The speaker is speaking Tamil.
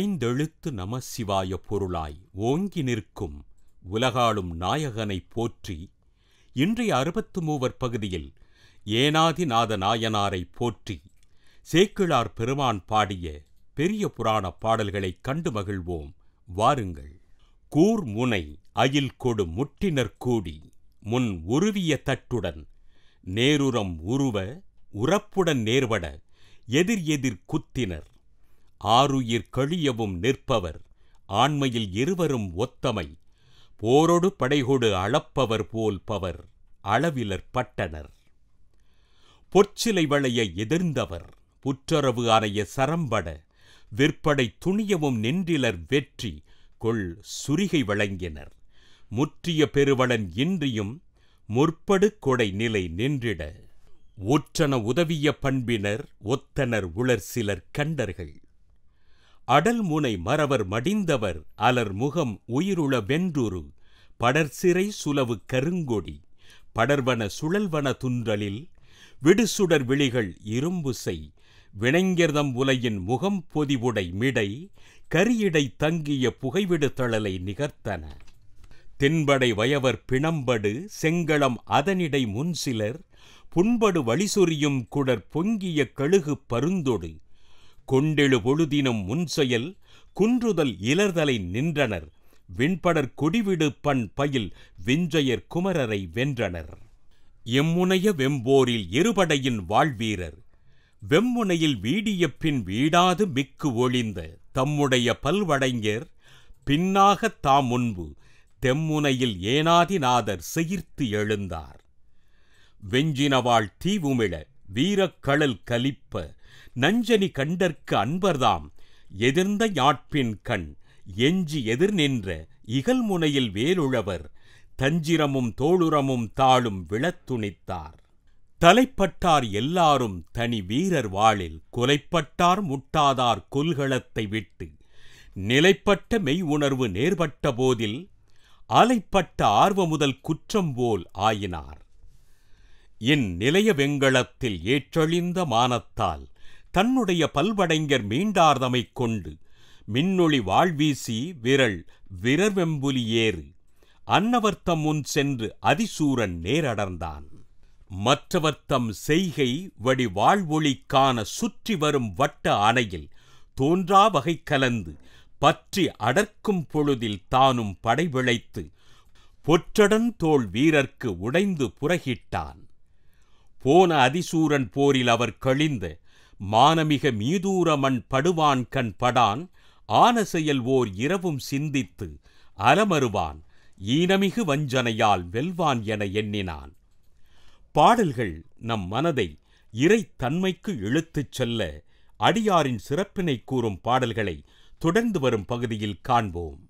ஐந்தெழுத்து நம சிவாய பொருளாய் ஓங்கி நிற்கும் உலகாளும் நாயகனை போற்றி இன்றைய அறுபத்து மூவர் பகுதியில் ஏனாதிநாத நாயனாரை போற்றி சேக்கிழார் பெருமான் பாடிய பெரிய புராண பாடல்களைக் கண்டு மகிழ்வோம் வாருங்கள் கூர் முனை அயில் கொடு முட்டினர் கூடி முன் உருவிய தட்டுடன் நேருரம் உருவ உறப்புடன் நேர்வட எதிர் எதிர் குத்தினர் ஆறுயிர் கழியவும் நிற்பவர் ஆண்மையில் இருவரும் ஒத்தமை போரொடு படைகொடு அளப்பவர் போல் பவர் அளவிலர் பட்டனர் பொற்சிலை வளைய எதிர்ந்தவர் புற்றரவு அறைய சரம்பட விற்படை துணியவும் நின்றிலர் வெற்றி கொள் சுரிகை வழங்கினர் முற்றிய பெருவளன் இன்றியும் முற்படு கொடை நிலை நின்றிட ஒற்றன உதவிய பண்பினர் ஒத்தனர் உளர் சிலர் கண்டர்கள் அடல் முனை மறவர் மடிந்தவர் அலர் முகம் உயிருள வென்றுரு படர்சிறை சுலவு கருங்கொடி படர்வன சுழல்வன துன்றலில் விடுசுடர் விழிகள் இரும்பு செய் வினைஞர்தம் உலையின் முகம் பொதிவுடை மிடை கரியடை தங்கிய புகைவிடு தழலை நிகர்த்தன தென்படை வயவர் பிணம்படு செங்களம் அதனிடை முன்சிலர் புண்படு வழிசொரியும் குடற் பொங்கிய கழுகு பருந்தொடு கொண்டெழு பொழுதினும் முன்செயல் குன்றுதல் இலர்தலை நின்றனர் விண்படற் கொடிவிடு பண் பயில் விஞ்சயர் குமரரை வென்றனர் எம்முனைய வெம்போரில் இருபடையின் வாழ்வீரர் வெம்முனையில் வீடிய பின் வீடாது மிக்கு ஒளிந்த தம்முடைய பல்வடைஞர் பின்னாகத் தாம் முன்பு தெம்முனையில் ஏனாதிநாதர் செயிர்த்து எழுந்தார் வெஞ்சினவாள் தீவுமிழ வீரக்களல் கலிப்ப நஞ்சனி கண்டற்கு அன்பர்தாம் எதிர்ந்த யாட்பின் கண் எஞ்சி எதிர் நின்ற இகல்முனையில் வேலுழவர் தஞ்சிரமும் தோளுரமும் தாளும் விளத்துணித்தார் தலைப்பட்டார் எல்லாரும் தனி வீரர் வாழில் கொலைப்பட்டார் முட்டாதார் கொல்களத்தை விட்டு நிலைப்பட்ட மெய் உணர்வு நேர்பட்ட போதில் அலைப்பட்ட ஆர்வமுதல் குற்றம் போல் ஆயினார் இந்நிலைய வெங்களத்தில் ஏற்றழிந்த மானத்தால் தன்னுடைய பல்வடைஞர் மீண்டார்தமைக் கொண்டு மின்னொளி வாழ்வீசி விரல் விரர்வெம்புலி ஏறு அன்னவர்த்தம் முன் சென்று அதிசூரன் நேரடர்ந்தான் மற்றவர்த்தம் செய்கை வடி வாழ்வொளிக்கான சுற்றி வரும் வட்ட அணையில் தோன்றா வகை கலந்து பற்றி அடர்க்கும் பொழுதில் தானும் படைவிளைத்து பொற்றடன் தோல் வீரர்க்கு உடைந்து புறகிட்டான் போன அதிசூரன் போரில் அவர் கழிந்த மானமிக மீதூரமண் படுவான் கண் படான் ஆன செயல் ஓர் இரவும் சிந்தித்து அலமறுவான் ஈனமிகு வஞ்சனையால் வெல்வான் என எண்ணினான் பாடல்கள் நம் மனதை இறைத்தன்மைக்கு இழுத்துச் செல்ல அடியாரின் சிறப்பினை கூறும் பாடல்களை தொடர்ந்து வரும் பகுதியில் காண்போம்